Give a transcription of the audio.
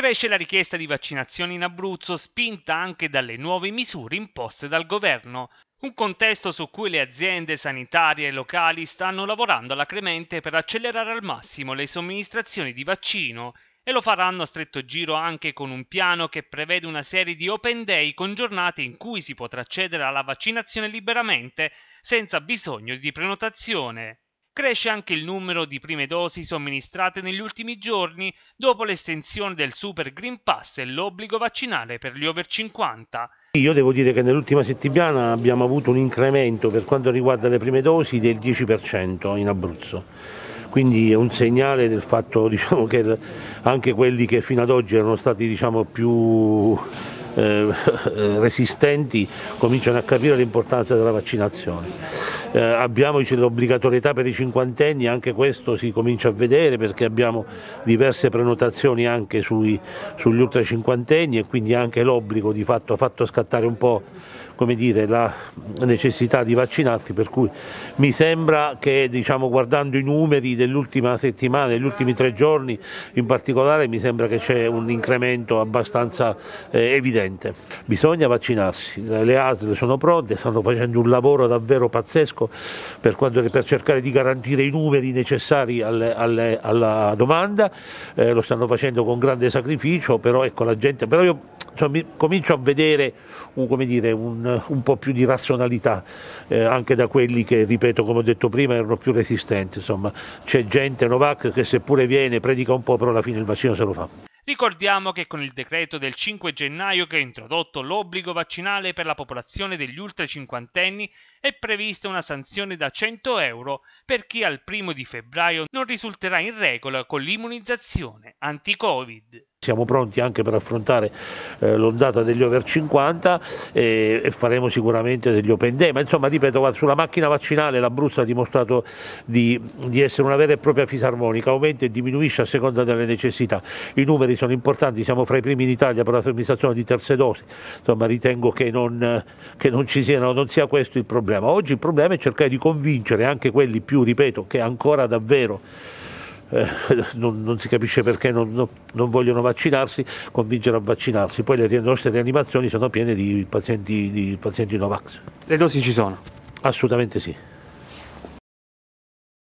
Cresce la richiesta di vaccinazioni in Abruzzo, spinta anche dalle nuove misure imposte dal governo. Un contesto su cui le aziende sanitarie locali stanno lavorando alacremente per accelerare al massimo le somministrazioni di vaccino e lo faranno a stretto giro anche con un piano che prevede una serie di open day con giornate in cui si potrà accedere alla vaccinazione liberamente senza bisogno di prenotazione. Cresce anche il numero di prime dosi somministrate negli ultimi giorni dopo l'estensione del Super Green Pass e l'obbligo vaccinale per gli over 50. Io devo dire che nell'ultima settimana abbiamo avuto un incremento per quanto riguarda le prime dosi del 10% in Abruzzo quindi è un segnale del fatto diciamo, che anche quelli che fino ad oggi erano stati diciamo, più eh, resistenti cominciano a capire l'importanza della vaccinazione eh, abbiamo l'obbligatorietà per i cinquantenni, anche questo si comincia a vedere perché abbiamo diverse prenotazioni anche sui, sugli ultra cinquantenni e quindi anche l'obbligo di fatto ha fatto scattare un po' come dire, la necessità di vaccinarsi, per cui mi sembra che diciamo, guardando i numeri dell'ultima settimana, degli ultimi tre giorni in particolare, mi sembra che c'è un incremento abbastanza eh, evidente. Bisogna vaccinarsi, le ASL sono pronte, stanno facendo un lavoro davvero pazzesco tedesco per, quando, per cercare di garantire i numeri necessari alle, alle, alla domanda, eh, lo stanno facendo con grande sacrificio, però ecco la gente, però io comincio a vedere un, dire, un, un, po' più di razionalità eh, anche da quelli che, ripeto, come ho detto prima, erano più resistenti, insomma c'è gente Novak che seppure viene predica un po', però alla fine il vaccino se lo fa. Ricordiamo che con il decreto del 5 gennaio che ha introdotto l'obbligo vaccinale per la popolazione degli ultra cinquantenni è prevista una sanzione da 100 euro per chi al primo di febbraio non risulterà in regola con l'immunizzazione anti-Covid. Siamo pronti anche per affrontare eh, l'ondata degli over 50 e, eh, e, faremo sicuramente degli open day, ma insomma ripeto, sulla macchina vaccinale l'Abruzzo ha dimostrato di, di, essere una vera e propria fisarmonica, aumenta e diminuisce a seconda delle necessità. I numeri sono importanti, siamo fra i primi in Italia per la somministrazione di terze dosi, insomma ritengo che non, che non, ci siano, non sia questo il problema. Oggi il problema è cercare di convincere anche quelli più, ripeto, che ancora davvero eh, non, non, si capisce perché non, no, non, vogliono vaccinarsi, convincere a vaccinarsi. Poi le nostre rianimazioni sono piene di pazienti, di pazienti Novax. Le dosi ci sono? Assolutamente sì.